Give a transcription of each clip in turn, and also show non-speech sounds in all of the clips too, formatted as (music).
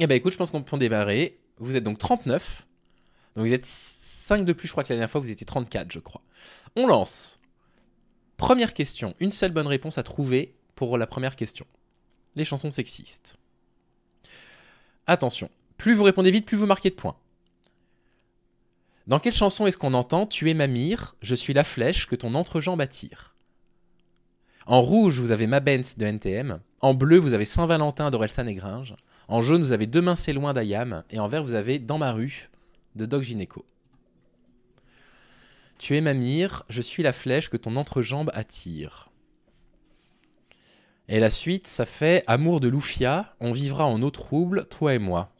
Eh ben écoute, je pense qu'on peut démarrer. Vous êtes donc 39. Donc vous êtes 5 de plus, je crois que la dernière fois vous étiez 34, je crois. On lance. Première question. Une seule bonne réponse à trouver pour la première question. Les chansons sexistes. Attention, plus vous répondez vite, plus vous marquez de points. Dans quelle chanson est-ce qu'on entend Tu es ma mire, je suis la flèche que ton entrejambe attire En rouge, vous avez Ma de NTM. En bleu, vous avez Saint-Valentin d'Orelsan et Gringe. En jaune, vous avez Demain c'est loin d'Ayam. Et en vert, vous avez Dans ma rue de Doc Gineco. Tu es ma mire, je suis la flèche que ton entrejambe attire. Et la suite, ça fait Amour de Lufia, on vivra en eau trouble, toi et moi.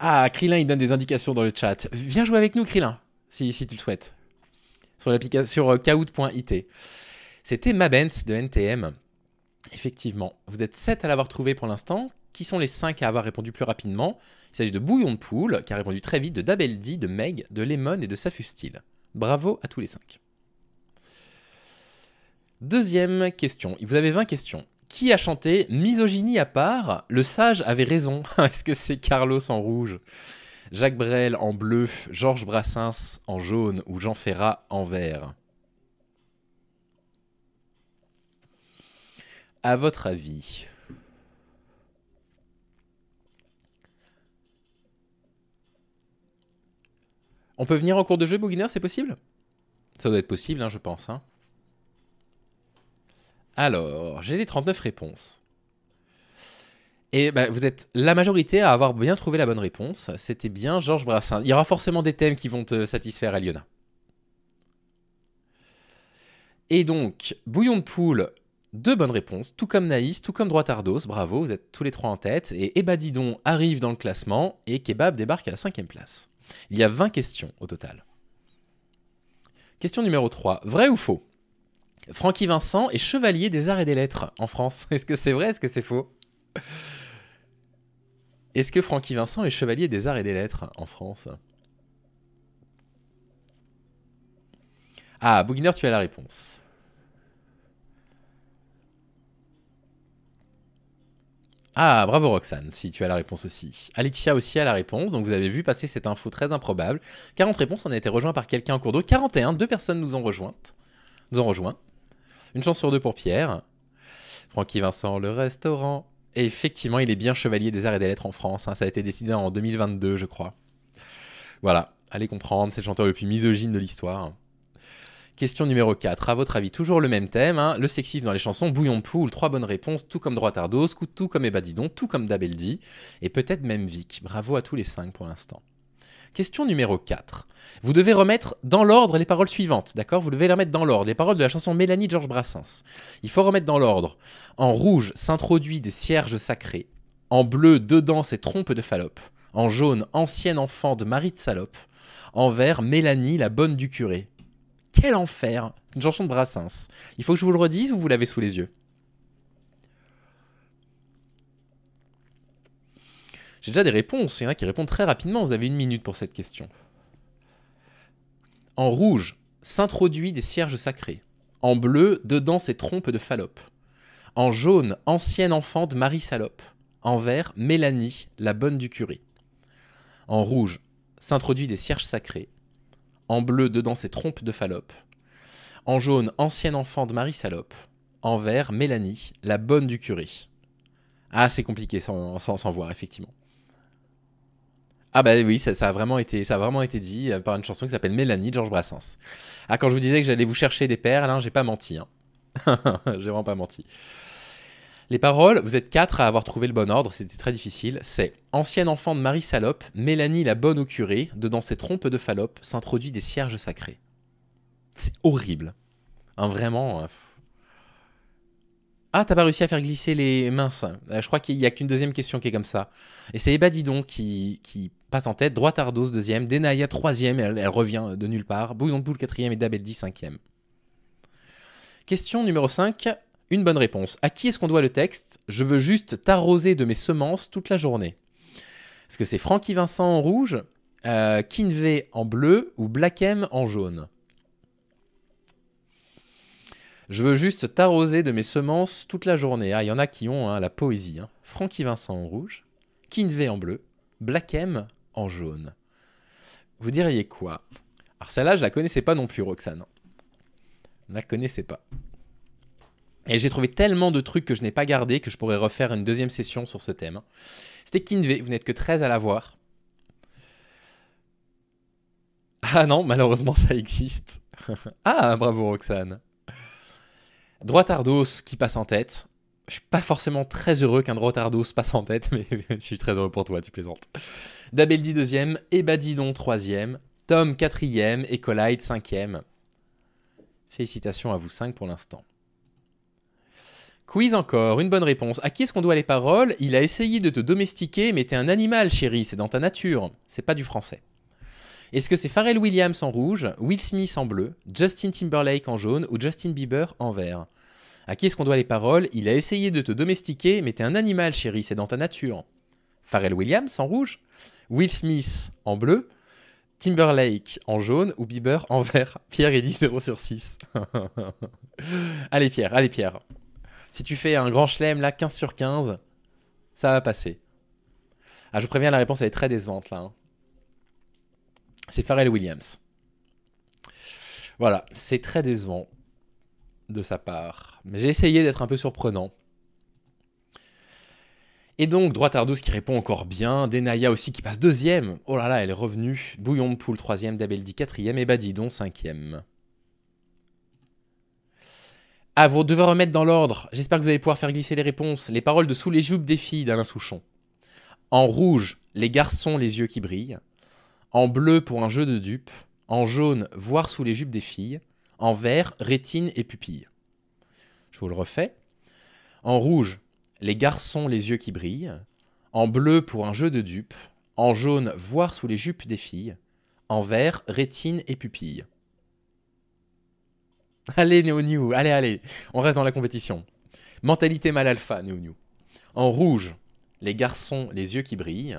Ah, Krilin, il donne des indications dans le chat. Viens jouer avec nous, Krilin, si, si tu le souhaites. Sur, sur euh, kaout.it. C'était Mabens de NTM. Effectivement, vous êtes 7 à l'avoir trouvé pour l'instant. Qui sont les 5 à avoir répondu plus rapidement Il s'agit de Bouillon de Poule, qui a répondu très vite, de Dabeldi, de Meg, de Lemon et de Safustil. Bravo à tous les 5. Deuxième question. Vous avez 20 questions. Qui a chanté Misogynie à part Le sage avait raison. (laughs) Est-ce que c'est Carlos en rouge Jacques Brel en bleu, Georges Brassens en jaune ou Jean Ferrat en vert À votre avis, on peut venir en cours de jeu, Bouguiner, c'est possible Ça doit être possible, hein, je pense. Hein. Alors, j'ai les 39 réponses. Et bah, vous êtes la majorité à avoir bien trouvé la bonne réponse. C'était bien Georges Brassin. Il y aura forcément des thèmes qui vont te satisfaire, Aliona. Et donc, bouillon de poule, deux bonnes réponses, tout comme Naïs, tout comme Droitardos, bravo, vous êtes tous les trois en tête, et Ebadidon arrive dans le classement, et Kebab débarque à la cinquième place. Il y a 20 questions au total. Question numéro 3, vrai ou faux Francky Vincent est chevalier des arts et des lettres en France. (laughs) Est-ce que c'est vrai, est-ce que c'est faux Est-ce que Francky Vincent est chevalier des arts et des lettres en France Ah, Bouguiner, tu as la réponse. Ah, bravo Roxane, si tu as la réponse aussi. Alexia aussi a la réponse, donc vous avez vu passer cette info très improbable. 40 réponses, on a été rejoint par quelqu'un en cours d'eau. 41, deux personnes nous ont rejointes. Nous ont rejoint. Une chance sur deux pour Pierre. Francky Vincent, le restaurant. effectivement, il est bien chevalier des arts et des lettres en France. Hein. Ça a été décidé en 2022, je crois. Voilà, allez comprendre, c'est le chanteur le plus misogyne de l'histoire. Question numéro 4. À votre avis, toujours le même thème, hein, le sexisme dans les chansons, bouillon de poule, trois bonnes réponses, tout comme Droit tout comme Ebadidon, tout comme Dabeldi, et peut-être même Vic. Bravo à tous les cinq pour l'instant. Question numéro 4. Vous devez remettre dans l'ordre les paroles suivantes, d'accord Vous devez les remettre dans l'ordre. Les paroles de la chanson Mélanie de Georges Brassens. Il faut remettre dans l'ordre. En rouge s'introduit des cierges sacrés. En bleu, dedans ses trompes de Fallope. En jaune, ancienne enfant de Marie de Salope. En vert, Mélanie, la bonne du curé. Quel enfer Une chanson de Brassens. Il faut que je vous le redise ou vous l'avez sous les yeux J'ai déjà des réponses. Il y en a qui répondent très rapidement. Vous avez une minute pour cette question. En rouge, s'introduit des cierges sacrés. En bleu, dedans ses trompes de Fallope. En jaune, ancienne enfant de Marie Salope. En vert, Mélanie, la bonne du curé. En rouge, s'introduit des cierges sacrés. En bleu, dedans, c'est trompe de Fallope. En jaune, ancienne enfant de Marie Salope. En vert, Mélanie, la bonne du curé. Ah, c'est compliqué sans, voir, effectivement. Ah bah oui, ça, a vraiment été, ça vraiment été dit euh, par une chanson qui s'appelle Mélanie de Georges Brassens. Ah, quand je vous disais que j'allais vous chercher des perles, hein, j'ai pas menti. Hein. (laughs) j'ai vraiment pas menti. Les paroles, vous êtes quatre à avoir trouvé le bon ordre, c'était très difficile. C'est Ancienne enfant de Marie Salope, Mélanie la bonne au curé, de ses trompes de Falope s'introduit des cierges sacrés. C'est horrible. Hein, vraiment. Euh, ah, t'as pas réussi à faire glisser les minces. Euh, je crois qu'il y a qu'une deuxième question qui est comme ça. Et c'est Eba qui, passe en tête. Droite Ardos, deuxième. Denaya, troisième. Elle, revient de nulle part. Bouillon de Boule, quatrième. Et Dabeldi, cinquième. Question numéro 5. Une bonne réponse. À qui est-ce qu'on doit le texte Je veux juste t'arroser de mes semences toute la journée. Est-ce que c'est Francky Vincent en rouge, euh, en bleu ou Black M en jaune Je veux juste t'arroser de mes semences toute la journée. Ah, il y en a qui ont hein, la poésie. Hein. Francky Vincent en rouge, Kinvey en bleu, Black M en jaune. Vous diriez quoi Alors celle-là, je la connaissais pas non plus, Roxane. Je la connaissais pas. Et j'ai trouvé tellement de trucs que je n'ai pas gardé que je pourrais refaire une deuxième session sur ce thème. C'était Kinvey, vous n'êtes que 13 à la voir. Ah non, malheureusement ça existe. (laughs) ah, bravo Roxane. Tardos qui passe en tête. Je suis pas forcément très heureux qu'un Droit Droitardos passe en tête, (laughs) mais je suis très heureux pour toi, tu plaisantes. Dabeldi deuxième, Ebadidon troisième, Tom quatrième et Collide cinquième. Félicitations à vous cinq pour l'instant. Quiz encore, une bonne réponse. À qui est-ce qu'on doit les paroles Il a essayé de te domestiquer, mais t'es un animal, chérie, c'est dans ta nature. C'est pas du français. Est-ce que c'est Pharrell Williams en rouge, Will Smith en bleu, Justin Timberlake en jaune ou Justin Bieber en vert À qui est-ce qu'on doit les paroles Il a essayé de te domestiquer, mais t'es un animal, chérie, c'est dans ta nature. Pharrell Williams en rouge, Will Smith en bleu, Timberlake en jaune ou Bieber en vert Pierre est 10 0 sur 6. (laughs) allez Pierre, allez Pierre, si tu fais un grand chelem, là, 15 sur 15, ça va passer. Ah, je préviens, la réponse, elle est très décevante, là. Hein. C'est Pharrell Williams. Voilà, c'est très décevant de sa part. Mais j'ai essayé d'être un peu surprenant. Et donc, droite Ardous qui répond encore bien, Denaya aussi qui passe deuxième, oh là là, elle est revenue, Bouillon de Poule troisième, Dabeldi quatrième et Badidon cinquième. Ah, vous devez remettre dans l'ordre. J'espère que vous allez pouvoir faire glisser les réponses. Les paroles de Sous les jupes des filles d'Alain Souchon. En rouge, les garçons, les yeux qui brillent. En bleu, pour un jeu de dupes. En jaune, voir sous les jupes des filles. En vert, rétine et pupille. Je vous le refais. En rouge, les garçons, les yeux qui brillent. En bleu, pour un jeu de dupes. En jaune, voir sous les jupes des filles. En vert, rétine et pupille. (laughs) Allez, Néo New, allez, allez, on reste dans la compétition. Mentalité mal alpha, Néo New. En rouge, les garçons, les yeux qui brillent.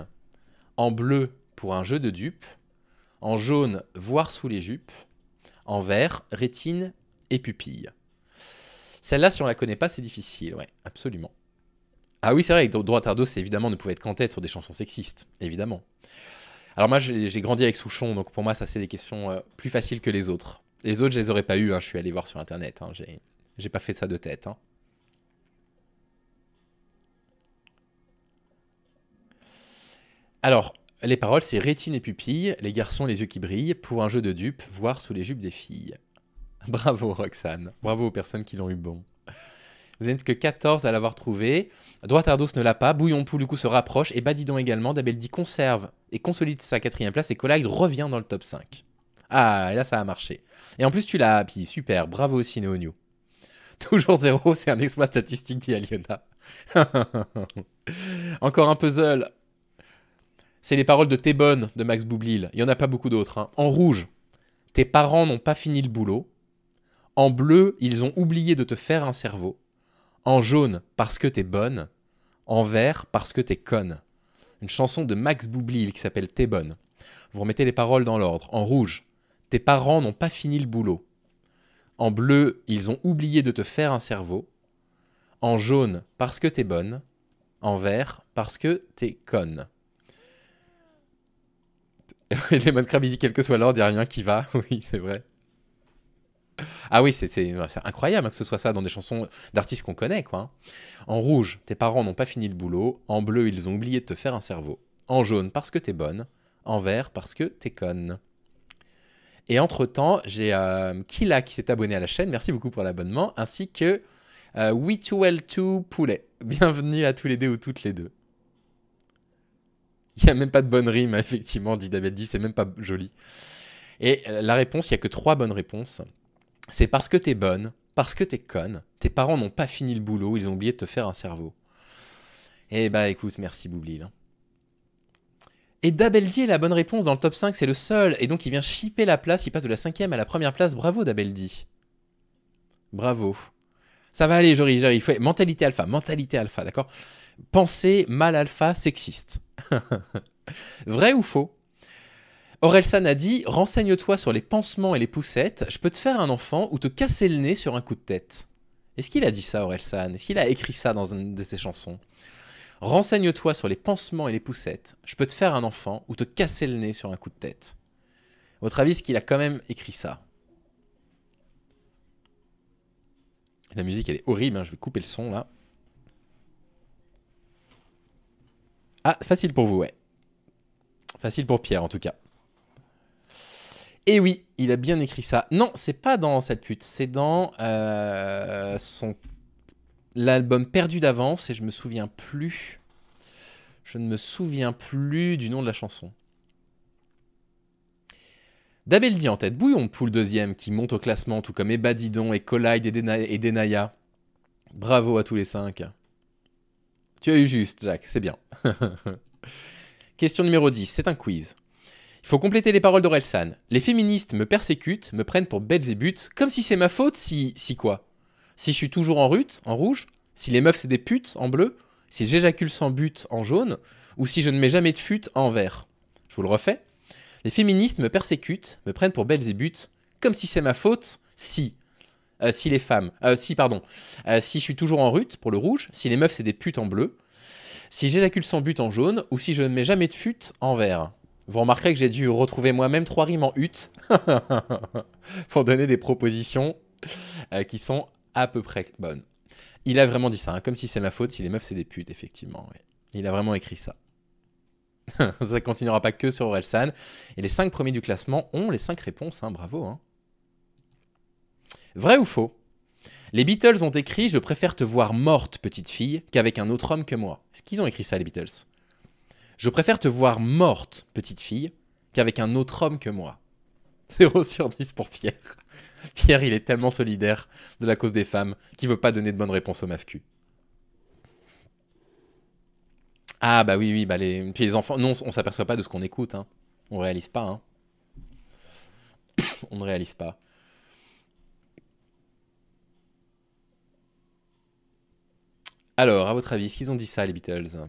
En bleu, pour un jeu de dupes. En jaune, voir sous les jupes. En vert, rétine et pupille. Celle-là, si on la connaît pas, c'est difficile, ouais, absolument. Ah oui, c'est vrai, que droit Tardo, c'est évidemment ne pouvait être qu'en tête sur des chansons sexistes, évidemment. Alors moi, j'ai grandi avec Souchon, donc pour moi, ça, c'est des questions euh, plus faciles que les autres. Les autres, je les aurais pas eu. Hein. Je suis allé voir sur internet. Hein. je J'ai pas fait ça de tête. Hein. Alors, les paroles, c'est rétine et pupille, les garçons, les yeux qui brillent, pour un jeu de dupe, voir sous les jupes des filles. (laughs) Bravo Roxane, bravo aux personnes qui l'ont eu bon. Vous n'êtes que 14 à l'avoir trouvé. Droite Ardos ne l'a pas, Bouillon coup se rapproche, et Badidon également, Dabeldi conserve et consolide sa quatrième place, et Collide revient dans le top 5. Ah, là, ça a marché. Et en plus, tu l'as puis Super. Bravo, new (laughs) Toujours zéro, c'est un exploit statistique, dit Aliona. (laughs) Encore un puzzle. C'est les paroles de T'es bonne » de Max Boublil. Il n'y en a pas beaucoup d'autres. Hein. En rouge, tes parents n'ont pas fini le boulot. En bleu, ils ont oublié de te faire un cerveau. En jaune, parce que t'es bonne. En vert, parce que t'es conne. Une chanson de Max Boublil qui s'appelle T'es bonne. Vous remettez les paroles dans l'ordre. En rouge, tes parents n'ont pas fini le boulot. En bleu, ils ont oublié de te faire un cerveau. En jaune, parce que t'es bonne. En vert, parce que t'es conne. (laughs) Les modes ils dit quel que soit l'ordre, il n'y a rien qui va. (laughs) Oui, c'est vrai. Ah oui, c'est incroyable que ce soit ça dans des chansons d'artistes qu'on connaît, quoi. Hein. En rouge, tes parents n'ont pas fini le boulot. En bleu, ils ont oublié de te faire un cerveau. En jaune, parce que t'es bonne. En vert, parce que t'es conne. Et entre-temps, j'ai euh, Kila qui s'est abonné à la chaîne, merci beaucoup pour l'abonnement, ainsi que euh, We2L2 Poulet. (laughs) Bienvenue à tous les deux ou toutes les deux. Il n'y a même pas de bonne rime, (laughs) effectivement, dit David dit, c'est même pas joli. Et euh, la réponse, il n'y a que trois bonnes réponses. C'est parce que t'es bonne, parce que t'es conne, tes parents n'ont pas fini le boulot, ils ont oublié de te faire un cerveau. Eh bah écoute, merci Boublil. Hein. Et Dabeldi est la bonne réponse dans le top 5, c'est le seul. Et donc il vient chipper la place, il passe de la cinquième à la première place. Bravo Dabeldi. Bravo. Ça va aller, Jory, j'arrive. Mentalité alpha, mentalité alpha, d'accord Pensée mal alpha sexiste. (laughs) Vrai ou faux Orelsan a dit Renseigne-toi sur les pansements et les poussettes, je peux te faire un enfant ou te casser le nez sur un coup de tête. Est-ce qu'il a dit ça, Orelsan Est-ce qu'il a écrit ça dans une de ses chansons Renseigne-toi sur les pansements et les poussettes. Je peux te faire un enfant ou te casser le nez sur un coup de tête. Votre avis, est-ce qu'il a quand même écrit ça. La musique, elle est horrible. Hein. Je vais couper le son là. Ah, facile pour vous, ouais. Facile pour Pierre, en tout cas. Et eh oui, il a bien écrit ça. Non, c'est pas dans cette pute, c'est dans euh, son l'album perdu d'avance et je me souviens plus. Je ne me souviens plus du nom de la chanson. dit en tête, Bouillon de poule deuxième, qui monte au classement, tout comme Ebadidon et Collide et, Denaya. Bravo à tous les cinq. Tu as eu juste, Jacques, c'est bien. (laughs) Question numéro 10, c'est un quiz. Il faut compléter les paroles d'Orelsan. Les féministes me persécutent, me prennent pour Belzébuth, comme si c'est ma faute si... si quoi si je suis toujours en rut, en rouge, si les meufs c'est des putes en bleu, si j'éjacule sans but en jaune, ou si je ne mets jamais de fute, en vert. Je vous le refais. Les féministes me persécutent, me prennent pour belles et butes, comme si c'est ma faute, si. Euh, si les femmes, euh, si pardon, euh, si je suis toujours en rut pour le rouge, si les meufs c'est des putes en bleu, si j'éjacule sans but en jaune, ou si je ne mets jamais de fute, en vert. Vous remarquerez que j'ai dû retrouver moi-même trois rimes en hutte, (laughs) pour donner des propositions qui sont à peu près bonne. Il a vraiment dit ça, hein, comme si c'est ma faute, si les meufs c'est des putes, effectivement. Il a vraiment écrit ça. (laughs) ça continuera pas que sur Orelsan. Et les 5 premiers du classement ont les 5 réponses, hein, bravo. Hein. Vrai ou faux Les Beatles ont écrit Je préfère te voir morte, petite fille, qu'avec un autre homme que moi. Est-ce qu'ils ont écrit ça, les Beatles Je préfère te voir morte, petite fille, qu'avec un autre homme que moi. 0 (laughs) sur 10 pour Pierre. (laughs) Pierre, il est tellement solidaire de la cause des femmes qu'il veut pas donner de bonnes réponses aux masculins. Ah bah oui, oui, bah les... les enfants, non, on s'aperçoit pas de ce qu'on écoute, hein. On réalise pas, hein. (coughs) on ne réalise pas. Alors, à votre avis, est-ce qu'ils ont dit ça, les Beatles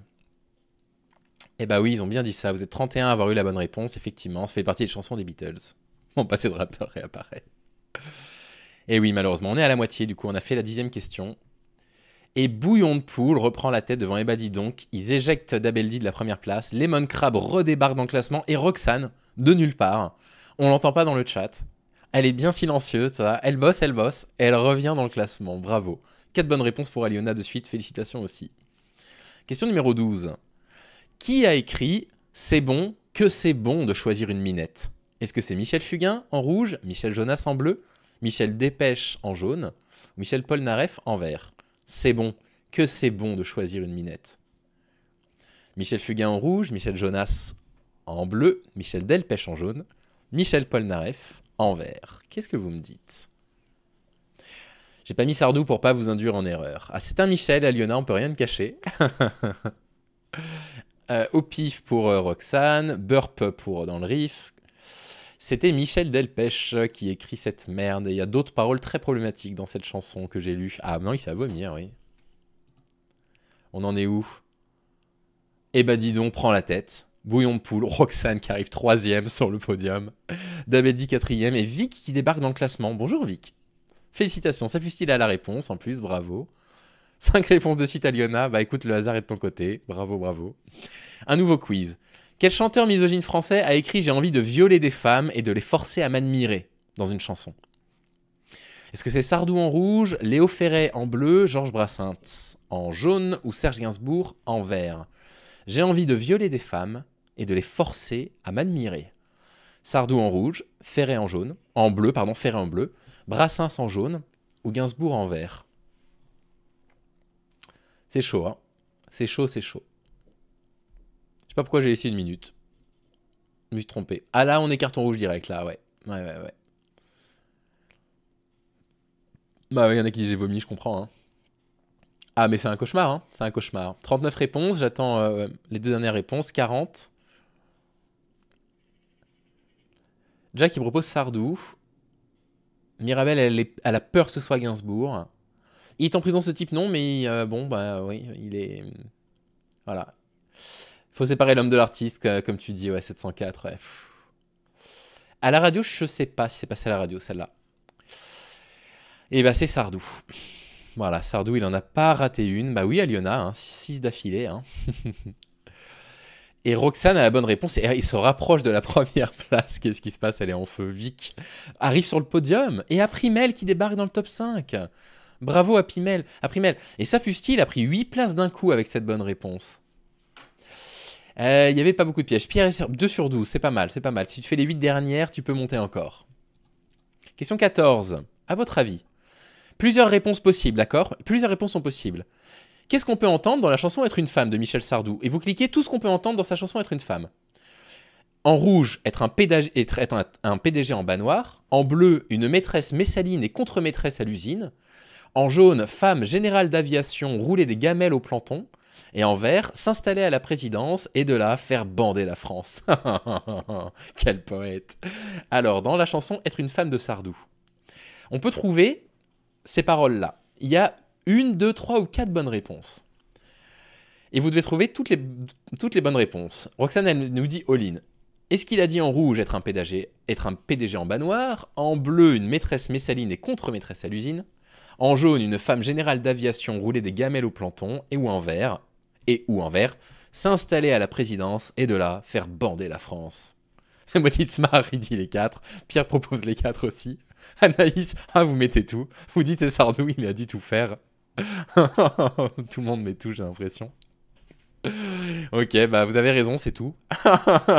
Eh bah oui, ils ont bien dit ça. Vous êtes 31 à avoir eu la bonne réponse, effectivement. Ça fait partie des chansons des Beatles. Mon passé bah, de rappeur réapparaît. Et oui, malheureusement, on est à la moitié, du coup, on a fait la dixième question. Et Bouillon de Poule reprend la tête devant Ebadi donc. Ils éjectent Dabeldi de la première place. Lemon Crab redébarque dans le classement et Roxane, de nulle part. On l'entend pas dans le chat. Elle est bien silencieuse, elle bosse, elle bosse, elle revient dans le classement. Bravo. Quatre bonnes réponses pour Aliona de suite, félicitations aussi. Question numéro 12. Qui a écrit C'est bon, que c'est bon de choisir une minette est-ce que c'est Michel Fugain en rouge, Michel Jonas en bleu, Michel Dépêche en jaune, Michel Polnareff en vert C'est bon, que c'est bon de choisir une minette. Michel Fugain en rouge, Michel Jonas en bleu, Michel Delpêche en jaune, Michel Polnareff en vert. Qu'est-ce que vous me dites J'ai pas mis Sardou pour pas vous induire en erreur. Ah, c'est un Michel, Aliona, on peut rien te cacher. au (laughs) euh, pif pour euh, Roxane, Burp pour euh, Dans le Riff, c'était Michel Delpech euh, qui écrit cette merde. Et il y a d'autres paroles très problématiques dans cette chanson que j'ai lue. Ah non, il s'est à oui. On en est où Eh ben dis donc, prends la tête. Bouillon de poule, Roxane qui arrive troisième sur le podium, Dabedi quatrième et Vic qui débarque dans le classement. Bonjour Vic. Félicitations, ça fut-il à la réponse en plus, bravo. Cinq réponses de suite à Liona, bah écoute, le hasard est de ton côté, bravo, bravo. Un nouveau quiz. Quel chanteur misogyne français a écrit J'ai envie de violer des femmes et de les forcer à m'admirer dans une chanson Est-ce que c'est Sardou en rouge, Léo Ferret en bleu, Georges Brassens en jaune ou Serge Gainsbourg en vert J'ai envie de violer des femmes et de les forcer à m'admirer. Sardou en rouge, Ferré en jaune, en bleu, pardon, Ferré en bleu, Brassens en jaune ou Gainsbourg en vert. C'est chaud, hein C'est chaud, c'est chaud pas pourquoi j'ai laissé une minute. Je me suis trompé. Ah là, on est carton rouge direct, là, ouais. Ouais, ouais, ouais. Bah il y en a qui disent j'ai vomi, je comprends. Hein. Ah, mais c'est un cauchemar, hein. C'est un cauchemar. 39 réponses, j'attends euh, les deux dernières réponses. 40. Jack, il propose Sardou. Mirabel, elle, est, a peur que ce soit Gainsbourg. Il est en prison, ce type, non, mais euh, bon, bah oui, il est. Voilà. Faut séparer l'homme de l'artiste, comme tu dis, ouais, 704, ouais. À la radio, je sais pas si c'est passé à la radio, celle-là. Et eh bah, ben, c'est Sardou. Voilà, Sardou, il en a pas raté une. Bah oui, à y 6 d'affilée. Hein. (laughs) Et Roxane a la bonne réponse. Et il se rapproche de la (laughs) première place. Qu'est-ce qui se passe Elle est en feu. Vic arrive sur le podium. Et Aprimel qui débarque dans le top 5. Bravo à Pimel. À Primel. Et ça, il a pris 8 places d'un coup avec cette bonne réponse. Il euh, n'y avait pas beaucoup de pièges. Pierre sur 2 sur 12, c'est pas mal, c'est pas mal. Si tu fais les 8 dernières, tu peux monter encore. Question 14. À votre avis, plusieurs réponses possibles, d'accord Plusieurs réponses sont possibles. Qu'est-ce qu'on peut entendre dans la chanson Être une femme de Michel Sardou Et vous cliquez tout ce qu'on peut entendre dans sa chanson Être une femme. En rouge, être un, PDG, un, PDG en bas noir. En bleu, une maîtresse messaline et contre-maîtresse à l'usine. En jaune, femme générale d'aviation rouler des gamelles au planton et en vert, s'installer à la présidence et de là faire bander la France. (laughs) Quel poète Alors, dans la chanson Être une femme de Sardou, on peut trouver ces paroles-là. Il y a une, deux, trois ou quatre bonnes réponses. Et vous devez trouver toutes les, toutes les bonnes réponses. Roxane, nous dit Oline, Est-ce qu'il a dit en rouge être un PDG, être un PDG en bas noir En bleu, une maîtresse messaline et contre-maîtresse à l'usine En jaune, une femme générale d'aviation rouler des gamelles au planton Et ou en vert, et ou envers, s'installer à la présidence et de là faire bander la France. (laughs) Maudit Smart, il dit les quatre. Pierre propose les quatre aussi. (laughs) Anaïs, ah, vous mettez tout. Vous dites c'est Sardou, il a dû tout faire. (laughs) tout le monde met tout, j'ai l'impression. Ok, bah vous avez raison, c'est tout.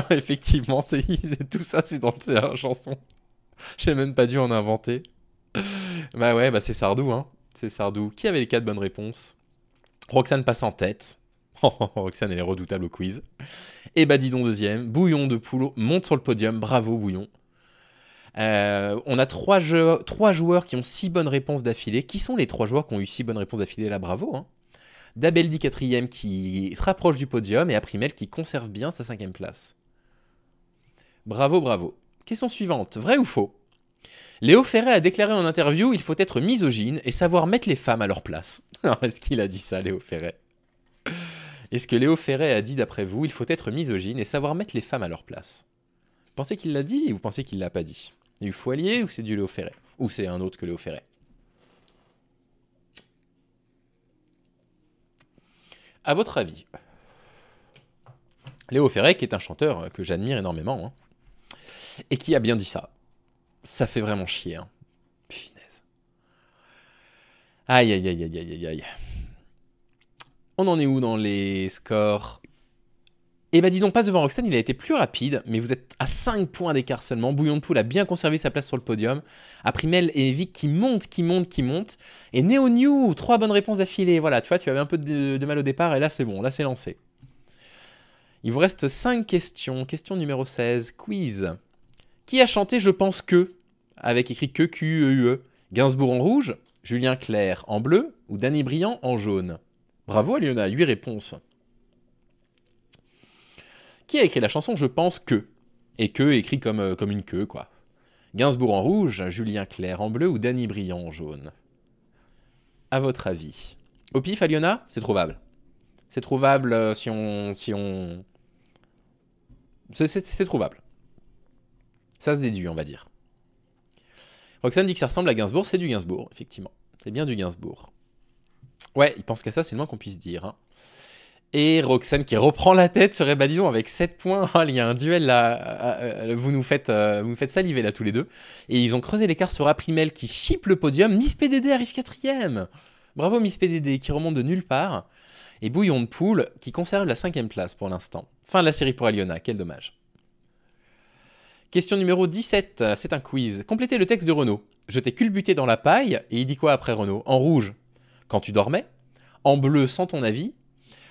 Effectivement, tout ça c'est dans la chanson. J'ai même pas dû en inventer. Bah ouais, bah c'est Sardou, hein. C'est Sardou. Qui avait les quatre bonnes réponses Roxane passe en tête. Oh, (laughs) Roxane, elle est redoutable au quiz. Et eh bah ben, dis donc deuxième, Bouillon de Poule monte sur le podium, bravo Bouillon. Euh, on a trois, trois, joueurs qui ont six bonnes réponses d'affilée. Qui sont les trois joueurs qui ont eu six bonnes réponses d'affilée là Bravo. Hein. Dabeldi quatrième qui se rapproche du podium et Aprimel qui conserve bien sa cinquième place. Bravo, bravo. Question suivante, vrai ou faux Léo Ferré a déclaré en interview il faut être misogyne et savoir mettre les femmes à leur place. (laughs) Est-ce qu'il a dit ça, Léo Ferret? est ce que Léo Ferret a dit d'après vous, il faut être misogyne et savoir mettre les femmes à leur place. Vous pensez qu'il l'a dit ou pensez qu'il l'a pas dit Du Foilier ou c'est du Léo Ferret Ou c'est un autre que Léo Ferret À votre avis, Léo Ferret, qui est un chanteur que j'admire énormément, hein, et qui a bien dit ça. Ça fait vraiment chier. Hein. Punaise. Aïe, aïe, aïe, aïe, aïe, aïe. On en est où dans les scores eh ben dis donc, passe devant Roxane, il a été plus rapide, mais vous êtes à 5 points d'écart seulement. Bouillon de Poule a bien conservé sa place sur le podium. Aprimel et Vic qui montent, qui montent, qui montent. Et Neo New, 3 bonnes réponses d'affilée. Voilà, tu vois, tu avais un peu de, mal au départ, et là c'est bon, là c'est lancé. Il vous reste 5 questions. Question numéro 16, quiz. Qui a chanté Je pense que Avec écrit que, Q, E, U, E. Gainsbourg en rouge, Julien Clerc en bleu, ou Danny Briand en jaune Bravo Aliona, 8 réponses. Qui a écrit la chanson Je pense que Et que écrit comme, euh, comme une queue, quoi. Gainsbourg en rouge, Julien Clerc en bleu ou Danny Brillant en jaune À votre avis Au pif, Aliona C'est trouvable. C'est trouvable euh, si on. Si on... C'est trouvable. Ça se déduit, on va dire. Roxane dit que ça ressemble à Gainsbourg, c'est du Gainsbourg, effectivement. C'est bien du Gainsbourg. Ouais, il pense qu'à ça, c'est le moins qu'on puisse dire. Hein. Et Roxane qui reprend la tête sur... bah avec 7 points. (laughs) il y a un duel là. Vous nous, faites, euh, vous faites saliver là tous les deux. Et ils ont creusé l'écart sur Aprimel qui chipe le podium. Miss PDD arrive quatrième. Bravo Miss PDD qui remonte de nulle part. Et Bouillon de Poule qui conserve la cinquième place pour l'instant. Fin de la série pour Aliona, quel dommage. Question numéro 17, c'est un quiz. Complétez le texte de Renault. Je t'ai culbuté dans la paille, et il dit quoi après Renault En rouge quand tu dormais, en bleu sans ton avis,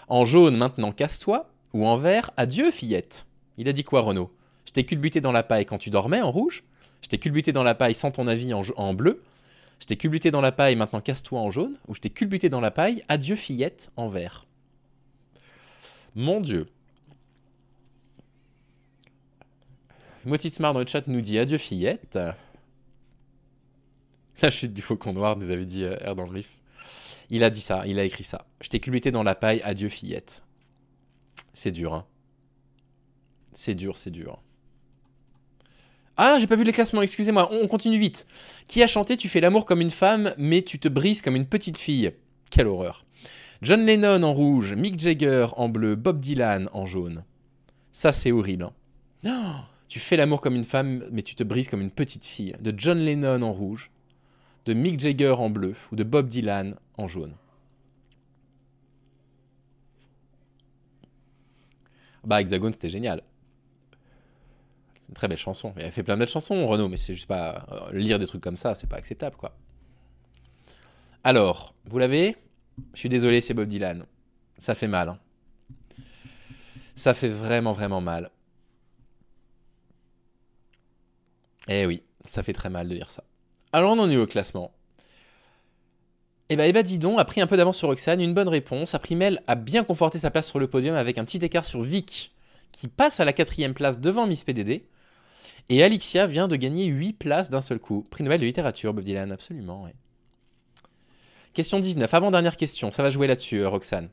en jaune maintenant casse-toi, ou en vert adieu fillette. Il a dit quoi Renaud Je t'ai culbuté dans la paille quand tu dormais en rouge, je t'ai culbuté dans la paille sans ton avis en, bleu, je t'ai culbuté dans la paille maintenant casse-toi en jaune, ou je t'ai culbuté dans la paille adieu fillette en vert. Mon Dieu. Smart dans le chat nous dit adieu fillette. La chute du faucon noir nous avait dit euh, R dans le riff. Il a dit ça, il a écrit ça. Je t'ai culbuté dans la paille, adieu fillette. C'est dur, hein. C'est dur, c'est dur. Ah, j'ai pas vu les classements, excusez-moi, on continue vite. Qui a chanté Tu fais l'amour comme une femme, mais tu te brises comme une petite fille Quelle horreur. John Lennon en rouge, Mick Jagger en bleu, Bob Dylan en jaune. Ça, c'est horrible. Hein. Oh, tu fais l'amour comme une femme, mais tu te brises comme une petite fille. De John Lennon en rouge, de Mick Jagger en bleu, ou de Bob Dylan en jaune. Bah, Hexagone, c'était génial. C'est une très belle chanson. Il a fait plein de belles chansons, Renaud, mais c'est juste pas. Euh, lire des trucs comme ça, c'est pas acceptable, quoi. Alors, vous l'avez Je suis désolé, c'est Bob Dylan. Ça fait mal. Hein. Ça fait vraiment, vraiment mal. Eh oui, ça fait très mal de lire ça. Alors, on en est au classement. Eh bien, ben, eh ben Didon a pris un peu d'avance sur Roxane, une bonne réponse. Après, Mel a bien conforté sa place sur le podium avec un petit écart sur Vic, qui passe à la quatrième place devant Miss PDD. Et Alixia vient de gagner 8 places d'un seul coup. Prix Nobel de littérature, Bob Dylan, absolument. Question 19, avant-dernière question, ça va jouer là-dessus, euh, Roxane.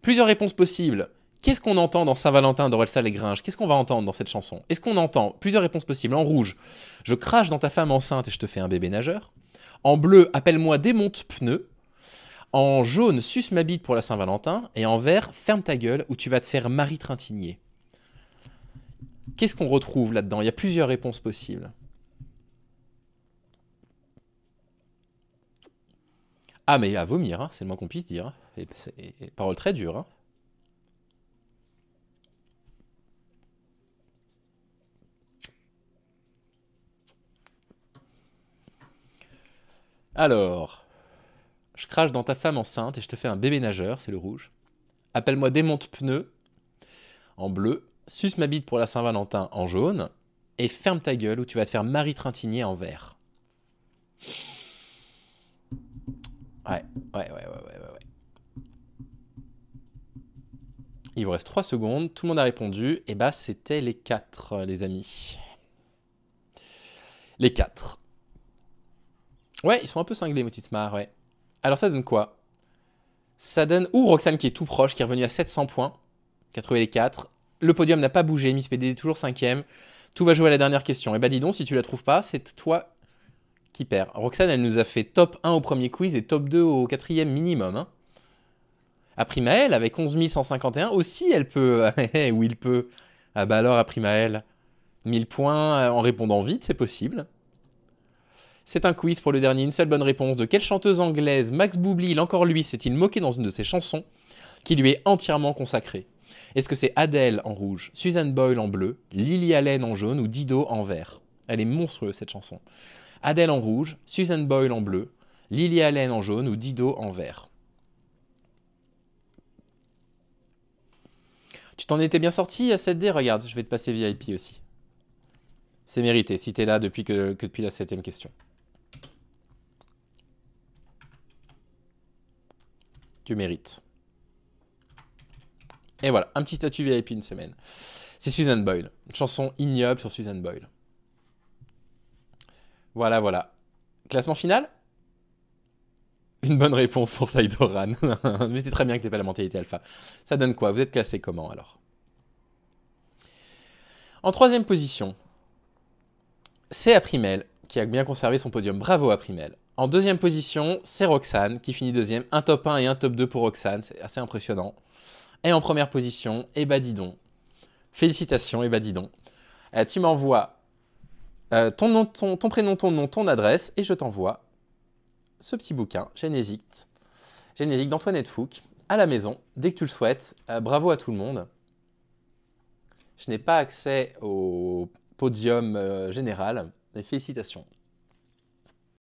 Plusieurs réponses possibles. Qu'est-ce qu'on entend dans Saint-Valentin d'Orelsa Les Gringes Qu'est-ce qu'on va entendre dans cette chanson Est-ce qu'on entend plusieurs réponses possibles en rouge Je crache dans ta femme enceinte et je te fais un bébé nageur en bleu, appelle-moi démonte pneu. En jaune, suce ma bite pour la Saint-Valentin. Et en vert, ferme ta gueule ou tu vas te faire Marie Trintignier. Qu'est-ce qu'on retrouve là-dedans Il y a plusieurs réponses possibles. Ah, mais à vomir, hein. c'est le moins qu'on puisse dire. Hein. parole très dure. Hein. Alors, je crache dans ta femme enceinte et je te fais un bébé nageur, c'est le rouge. Appelle-moi démonte pneu en bleu. Suce ma bite pour la Saint-Valentin en jaune. Et ferme ta gueule ou tu vas te faire Marie Trintignier en vert. Ouais, ouais, ouais, ouais, ouais, ouais. Il vous reste 3 secondes, tout le monde a répondu. Et eh bah, ben, c'était les 4, euh, les amis. Les 4. Ouais, ils sont un peu cinglés, Moutitmar, ouais. Alors ça donne quoi Ça donne... Ouh, Roxane qui est tout proche, qui est revenue à 700 points, qui a les Le podium n'a pas bougé, Miss PD est toujours 5 Tout va jouer à la dernière question. Et eh bah ben, dis donc, si tu la trouves pas, c'est toi qui perds. Roxane, elle nous a fait top 1 au premier quiz et top 2 au quatrième minimum. Hein. Après avec 11 151, aussi elle peut... (laughs) Eh, eh, ou il peut. Ah bah alors, après Maël, 1000 points euh, en répondant vite, c'est possible. C'est un quiz pour le dernier, une seule bonne réponse. De quelle chanteuse anglaise Max Boublil, encore lui, s'est-il moqué dans une de ses chansons qui lui est entièrement consacrée Est-ce que c'est Adèle en rouge, Suzanne Boyle en bleu, Lily Allen en jaune ou Dido en vert Elle est monstrueuse cette chanson. Adèle en rouge, Suzanne Boyle en bleu, Lily Allen en jaune ou Dido en vert. Tu t'en étais bien sorti, euh, cette d Regarde, je vais te passer VIP aussi. C'est mérité, si t'es là depuis que depuis la septième question. Tu mérites. Et voilà, un petit statut VIP une semaine. C'est Susan Boyle. Une chanson ignoble sur Susan Boyle. Voilà, voilà. Classement final Une bonne réponse pour Oran. (laughs) Mais c'est très bien que t'aies pas la mentalité alpha. Ça donne quoi Vous êtes classé comment alors En troisième position, c'est Aprimel qui a bien conservé son podium. Bravo Aprimel. En deuxième position, c'est Roxane qui finit deuxième. Un top 1 et un top 2 pour Roxane, c'est assez impressionnant. Et en première position, eh ben Félicitations, eh ben tu m'envoies euh, ton, ton, prénom, ton nom, ton adresse et je t'envoie ce petit bouquin, Génésique, Génésique d'Antoinette Fouque, à la maison, dès que tu le souhaites. Euh, bravo à tout le monde. Je n'ai pas accès au podium général, mais félicitations.